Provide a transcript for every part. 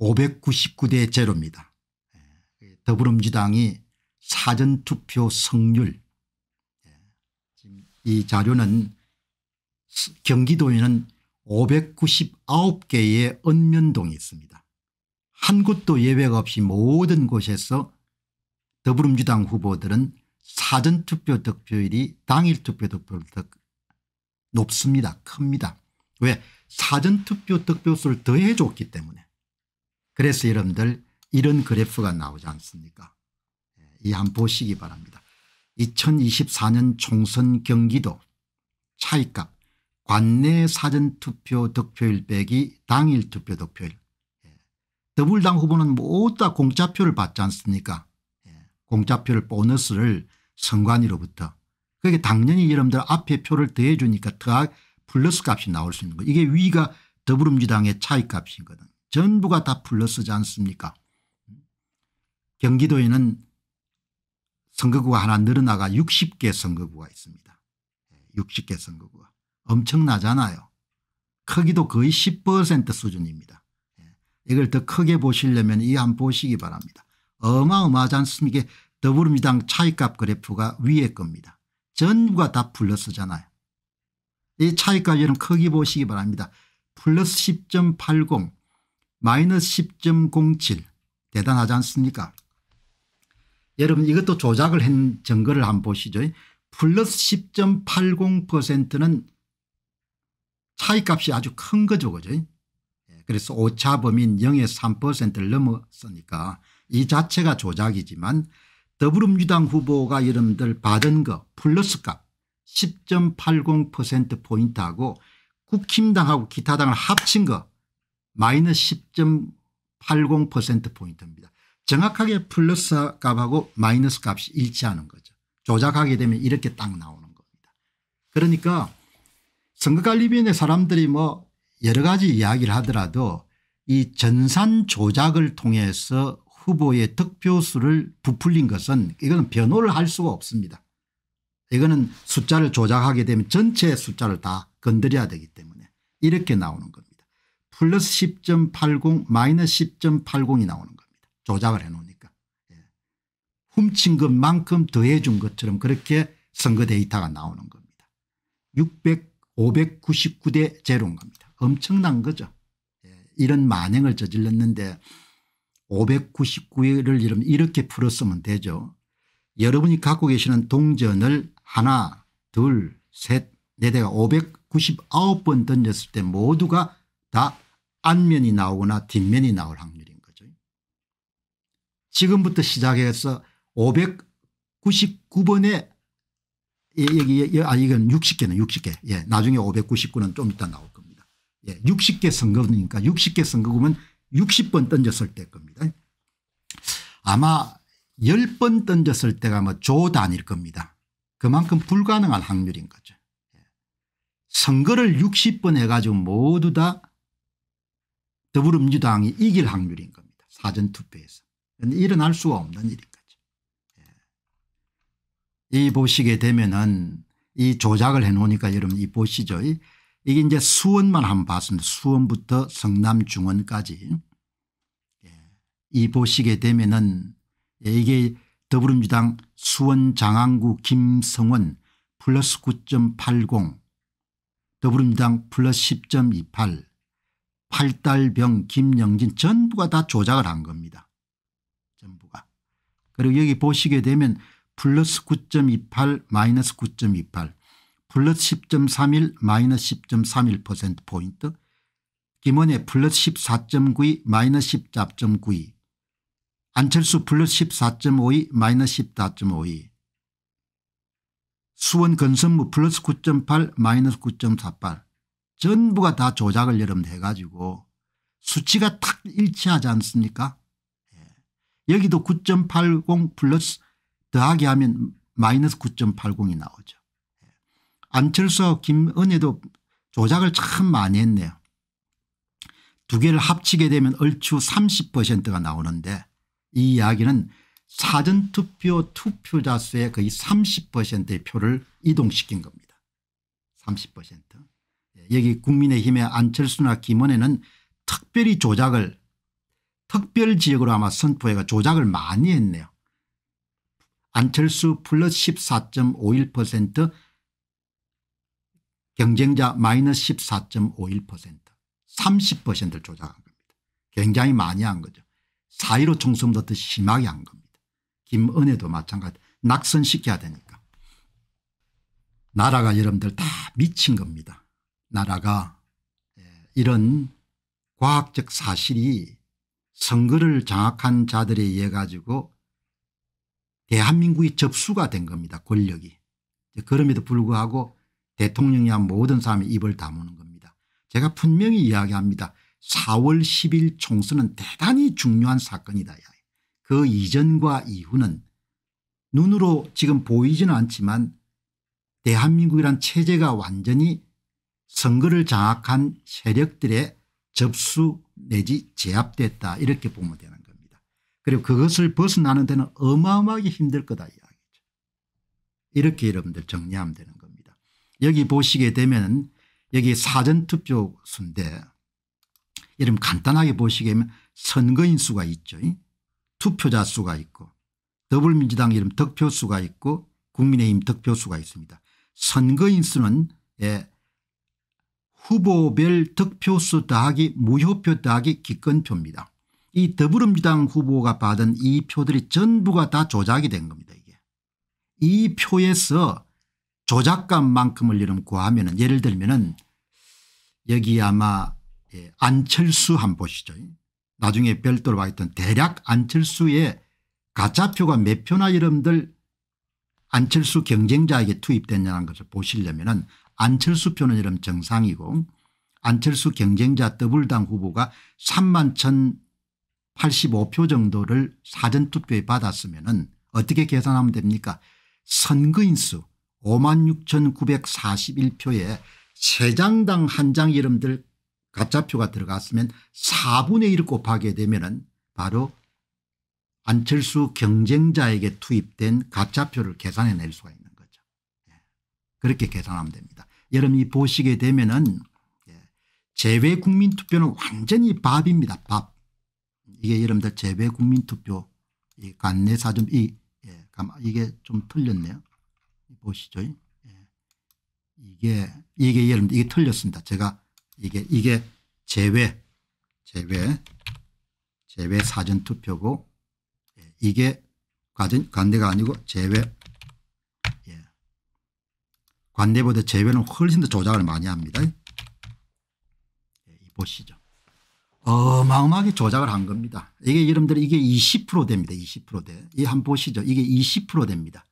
599대 제로입니다. 예, 그 더불어민주당이 사전투표 성률 예, 이 자료는 경기도에는 599개의 읍면동이 있습니다. 한 곳도 예외가 없이 모든 곳에서 더불어민주당 후보들은 사전투표 득표율이 당일투표 득표율다 높습니다. 큽니다. 왜 사전투표 득표수를 더해줬기 때문에 그래서 여러분들 이런 그래프가 나오지 않습니까 예, 이한 보시기 바랍니다. 2024년 총선 경기도 차이값 관내 사전투표 득표율 빼기 당일 투표 득표율 예, 더불당 후보는 모두 다 공짜표를 받지 않습니까 예, 공짜표를 보너스를 선관위로부터 그게 당연히 여러분들 앞에 표를 더해주니까 더 아, 플러스 값이 나올 수 있는 거 이게 위가 더불어민주당의 차이값이거든 전부가 다 불러쓰지 않습니까 경기도에는 선거구가 하나 늘어나가 60개 선거구가 있습니다. 60개 예, 선거구가 엄청나잖아요. 크기도 거의 10% 수준입니다. 예, 이걸 더 크게 보시려면 이한 보시기 바랍니다. 어마어마하지 않습니까 더불어민주당 차이값 그래프가 위에 겁니다. 전부가 다 플러스잖아요. 이 차이값 여러분 크기 보시기 바랍니다. 플러스 10.80 마이너스 10.07 대단하지 않습니까 여러분 이것도 조작을 한 증거를 한번 보시죠. 플러스 10.80%는 차이값이 아주 큰 거죠. 그죠? 예, 그래서 오차범인 0 3%를 넘었으니까 이 자체가 조작이지만 더불어민주당 후보가 여러분들 받은 거 플러스 값 10.80%포인트하고 국힘당하고 기타당을 합친 거 마이너스 10.80%포인트입니다. 정확하게 플러스 값하고 마이너스 값이 일치하는 거죠. 조작하게 되면 이렇게 딱 나오는 겁니다. 그러니까 선거관리위원회 사람들이 뭐 여러 가지 이야기를 하더라도 이 전산 조작을 통해서 후보의 득표수를 부풀린 것은 이거는 변호를 할 수가 없습니다. 이거는 숫자를 조작하게 되면 전체 숫자를 다 건드려야 되기 때문에 이렇게 나오는 겁니다. 플러스 10.80 마이너스 10.80이 나오는 겁니다. 조작을 해놓으니까. 예. 훔친 것만큼 더해준 것처럼 그렇게 선거 데이터가 나오는 겁니다. 600, 599대 제로인 겁니다. 엄청난 거죠. 예. 이런 만행을 저질렀는데 599를 이름 이렇게 풀었으면 되죠. 여러분이 갖고 계시는 동전을 하나 둘셋네 대가 599번 던졌을 때 모두가 다 앞면이 나오거나 뒷면이 나올 확률인 거죠. 지금부터 시작해서 599번에 여기 아 이건 60개는 60개. 예, 나중에 599는 좀 이따 나올 겁니다. 예, 60개 선거니까 60개 선거구면 60번 던졌을 때 겁니다. 아마 10번 던졌을 때가 뭐 조단일 겁니다. 그만큼 불가능한 확률인 거죠. 예. 선거를 60번 해가지고 모두 다 더불어민주당이 이길 확률인 겁니다. 사전투표에서. 일어날 수가 없는 일인 거죠. 예. 이 보시게 되면은 이 조작을 해놓으니까 여러분 이 보시죠. 이게 이제 수원만 한번 봤습니다. 수원부터 성남 중원까지. 예. 이 보시게 되면은 예, 이게 더불어민주당 수원 장안구 김성원 플러스 9.80 더불어민주당 플러스 10.28 팔달병 김영진 전부가 다 조작을 한 겁니다. 전부가. 그리고 여기 보시게 되면 플러스 9.28 마이너스 9.28 플러스 10.31 마이너스 10.31%포인트 김원혜 플러스 14.92 마이너스 14.92 안철수 플러스 14.52 마이너스 14.52 수원 건선무 플러스 9.8 마이너스 9.48 전부가 다 조작을 여러분 해가지고 수치가 탁 일치하지 않습니까 예. 여기도 9.80 플러스 더하기 하면 마이너스 9.80이 나오죠. 예. 안철수 김은혜도 조작을 참 많이 했네요. 두 개를 합치게 되면 얼추 30%가 나오는데 이 이야기는 사전투표 투표자 수의 거의 30%의 표를 이동시킨 겁니다. 30%. 여기 국민의힘의 안철수나 김원혜는 특별히 조작을 특별지역으로 아마 선포해가 조작을 많이 했네요. 안철수 플러스 14.51% 경쟁자 마이너스 14.51% 30%를 조작한 겁니다. 굉장히 많이 한 거죠. 4.15 총선부터 더 심하게 한 겁니다. 김은혜도 마찬가지 낙선시켜야 되니까. 나라가 여러분들 다 미친 겁니다. 나라가 예, 이런 과학적 사실이 선거를 장악한 자들에 의해 가지고 대한민국이 접수가 된 겁니다. 권력이. 그럼에도 불구하고 대통령이야 모든 사람이 입을 다무는 겁니다. 제가 분명히 이야기합니다. 4월 10일 총선은 대단히 중요한 사건이다. 그 이전과 이후는 눈으로 지금 보이지는 않지만 대한민국이란 체제가 완전히 선거를 장악한 세력들의 접수 내지 제압됐다 이렇게 보면 되는 겁니다. 그리고 그것을 벗어나는 데는 어마어마하게 힘들 거다 이야기죠. 이렇게 여러분들 정리하면 되는 겁니다. 여기 보시게 되면 여기 사전투표 순인데 여러분 간단하게 보시게 되면 선거인 수가 있죠. 투표자 수가 있고 더불민주당 이름 득표수가 있고 국민의힘 득표수가 있습니다. 선거인 수는 예, 후보별 득표수 더하기 무효표 더하기 기권표입니다. 이 더불어민주당 후보가 받은 이 표들이 전부가 다 조작이 된 겁니다. 이게. 이 표에서 조작감만큼을 이름 구하면 예를 들면 은 여기 아마 예, 안철수 한 보시죠. 나중에 별도로 와 있던 대략 안철수의 가짜표가 몇 표나 이름들 안철수 경쟁자에게 투입됐냐는 것을 보시려면 안철수 표는 이름 정상이고 안철수 경쟁자 더블당 후보가 3만 1085표 정도를 사전투표에 받았으면 은 어떻게 계산하면 됩니까 선거인수 5만 6941표에 3장당 한 장 이름들 가짜표가 들어갔으면 4분의 1 곱하게 되면 은 바로 안철수 경쟁자에게 투입된 가짜표를 계산해낼 수가 있는 그렇게 계산하면 됩니다. 여러분 이 보시게 되면은 예, 재외 국민투표는 완전히 밥입니다. 밥. 이게 여러분들 재외 국민투표 이 간내사점 이 예, 이게 좀 틀렸네요. 보시죠. 예. 이게 이게 여러분 이게 틀렸습니다. 제가 이게 이게 재외 재외 재외 사전 투표고 예, 이게 관대가 아니고 재외 관대보다 재배는 훨씬 더 조작을 많이 합니다. 예, 보시죠. 어마어마하게 조작을 한 겁니다. 이게 여러분들 이게 20% 됩니다. 20%대. 이한 보시죠. 이게 20% 됩니다.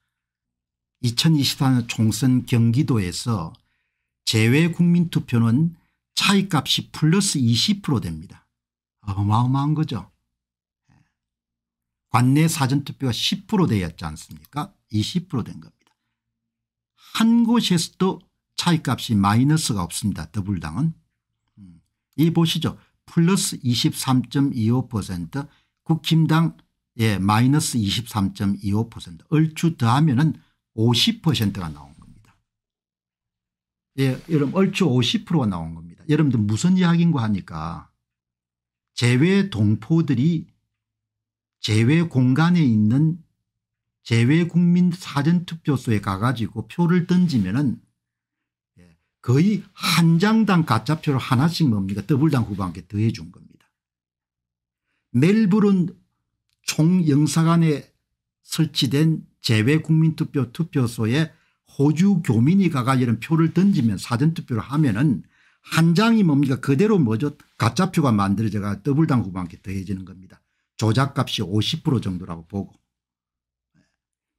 2024년 총선 경기도에서 재외 국민투표는 차이값이 플러스 20% 됩니다. 어마어마한 거죠. 예. 관내 사전투표가 10%대였지 않습니까? 20%된 겁니다. 한 곳에서도 차이값이 마이너스가 없습니다. 더블당은. 음, 이 보시죠. 플러스 23.25% 국힘당 예, 마이너스 23.25% 얼추 더하면 은 50%가 나온 겁니다. 예, 여러분 얼추 50%가 나온 겁니다. 여러분들 무슨 이야기인가 하니까 제외 동포들이 제외 공간에 있는 제외국민 사전투표소에 가가지고 표를 던지면은 예, 거의 한 장당 가짜표를 하나씩 뭡니까 더블당 후보한테 더해 준 겁니다. 멜버른 총영사관에 설치된 재외국민투표 투표소에 호주 교민이 가가 이런 표를 던지면 사전투표를 하면은 한 장이 뭡니까 그대로 뭐죠 가짜표가 만들어져가 더블당 후보한테 더해지는 겁니다. 조작값이 50% 정도라고 보고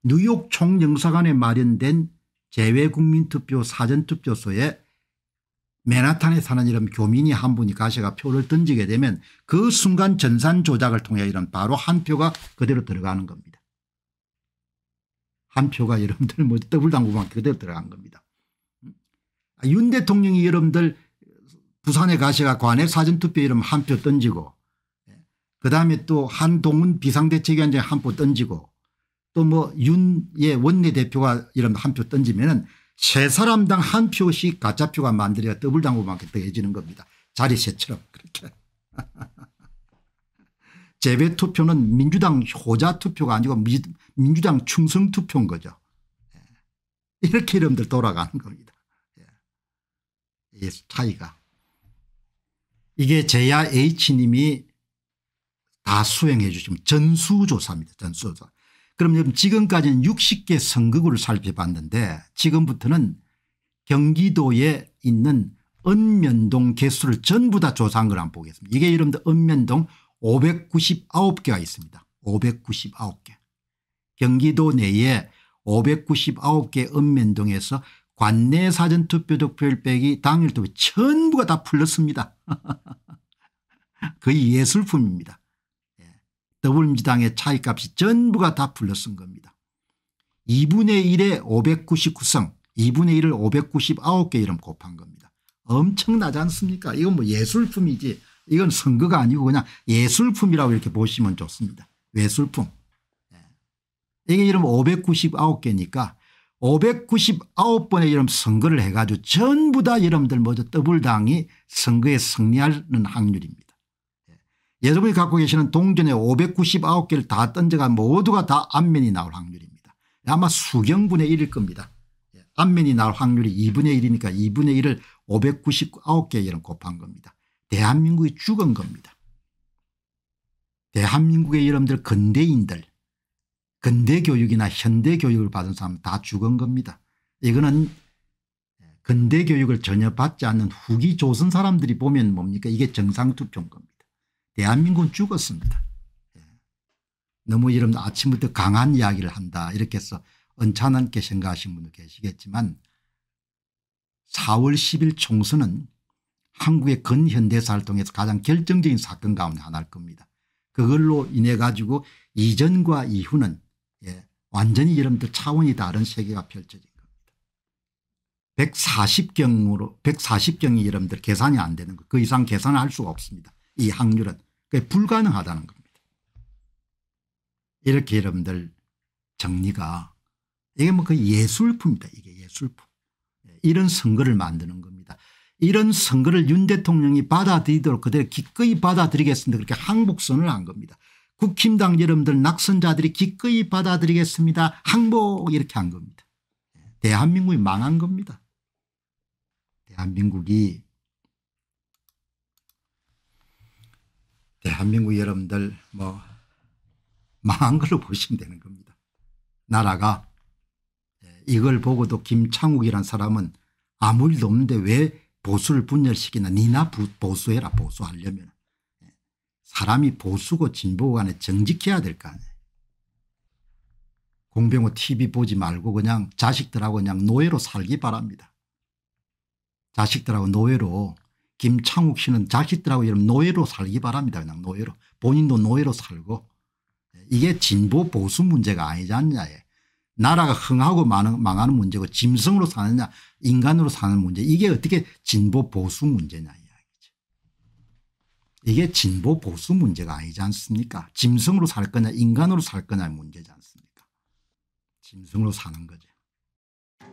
뉴욕 총영사관에 마련된 재외국민투표 사전투표소에 맨하탄에 사는 이런 교민이 한 분이 가셔가 표를 던지게 되면 그 순간 전산 조작을 통해 이런 바로 한 표가 그대로 들어가는 겁니다. 한 표가 여러분들 뭐 더블 당구만 그대로 들어간 겁니다. 윤 대통령이 여러분들 부산에 가셔가 관해 사전투표 이름 한 표 던지고 그 다음에 또 한동훈 비상대책위원장 한 표 던지고 또뭐 윤의 예, 원내대표가 이런 한 표 던지면은 세 사람당 한 표씩 가짜표가 만들어야 더블당호밖에 더해지는 겁니다. 자리세처럼 그렇게. 재배 투표는 민주당 호자 투표가 아니고 민주당 충성 투표인 거죠. 예. 이렇게 이름들 돌아가는 겁니다. 이 예. 차이가. 이게 제야 H님이 다 수행해 주시면 전수조사입니다. 전수조사. 그럼 지금까지는 60개 선거구를 살펴봤는데 지금부터는 경기도에 있는 읍면동 개수를 전부 다 조사한 걸 한번 보겠습니다. 이게 이름도 읍면동 599개가 있습니다. 599개. 경기도 내에 599개 읍면동에서 관내 사전투표 득표율 빼기 당일 투표 전부가 다 풀렸습니다. 거의 예술품입니다. 더불어민주당의 차이값이 전부가 다 풀려쓴 겁니다. 2분의 1에 599성 2분의 1을 599개 이름 곱한 겁니다. 엄청나지 않습니까 이건 뭐 예술품이지 이건 선거가 아니고 그냥 예술품이라고 이렇게 보시면 좋습니다. 예술품. 예. 이게 이름 599개니까 599번의 이름 선거를 해가지고 전부 다 여러분들 먼저 더블당이 선거에 승리하는 확률입니다. 여러분이 갖고 계시는 동전의 599개를 다 던져가 모두가 다 안면이 나올 확률입니다. 아마 수경분의 1일 겁니다. 예, 안면이 나올 확률이 2분의 1이니까 2분의 1을 599개 이 곱한 겁니다. 대한민국이 죽은 겁니다. 대한민국의 여러분들 근대인들 근대교육이나 현대교육을 받은 사람 다 죽은 겁니다. 이거는 근대교육을 전혀 받지 않는 후기 조선 사람들이 보면 뭡니까 이게 정상투표인 겁니다. 대한민국은 죽었습니다. 예. 너무 이런 아침부터 강한 이야기를 한다 이렇게 해서 언짢게 생각하신 분도 계시겠지만 4월 10일 총선은 한국의 근현대사를 통해서 가장 결정적인 사건 가운데 하나일 겁니다. 그걸로 인해 가지고 이전과 이후는 예, 완전히 여러분들 차원이 다른 세계가 펼쳐진 겁니다. 140경으로 140경이 여러분들 계산이 안 되는 거그 이상 계산할 수가 없습니다. 이 확률은 불가능하다는 겁니다. 이렇게 여러분들 정리가 이게 뭐 그 예술품이다 이게 예술품. 예, 이런 선거를 만드는 겁니다. 이런 선거를 윤 대통령이 받아들이도록 그대로 기꺼이 받아들이겠습니다. 그렇게 항복선을 한 겁니다. 국힘당 여러분들 낙선자들이 기꺼이 받아들이겠습니다. 항복 이렇게 한 겁니다. 예, 대한민국이 망한 겁니다. 대한민국이 대한민국 여러분들 뭐 망한 걸로 보시면 되는 겁니다. 나라가 예, 이걸 보고도 김창욱이란 사람은 아무 일도 없는데 왜 보수를 분열시키나 니나 보수해라 보수하려면 예, 사람이 보수고 진보 간에 정직해야 될 거 아니에요. 공병호 TV 보지 말고 그냥 자식들하고 그냥 노예로 살기 바랍니다. 자식들하고 노예로 김창욱 씨는 자식들하고 이런 노예로 살기 바랍니다. 그냥 노예로. 본인도 노예로 살고 이게 진보 보수 문제가 아니지 않냐에 나라가 흥하고 망하는 문제고 짐승으로 사느냐 인간으로 사는 문제 이게 어떻게 진보 보수 문제냐 이게 진보 보수 문제가 아니지 않습니까 짐승으로 살 거냐 인간으로 살 거냐의 문제지 않습니까 짐승으로 사는 거죠.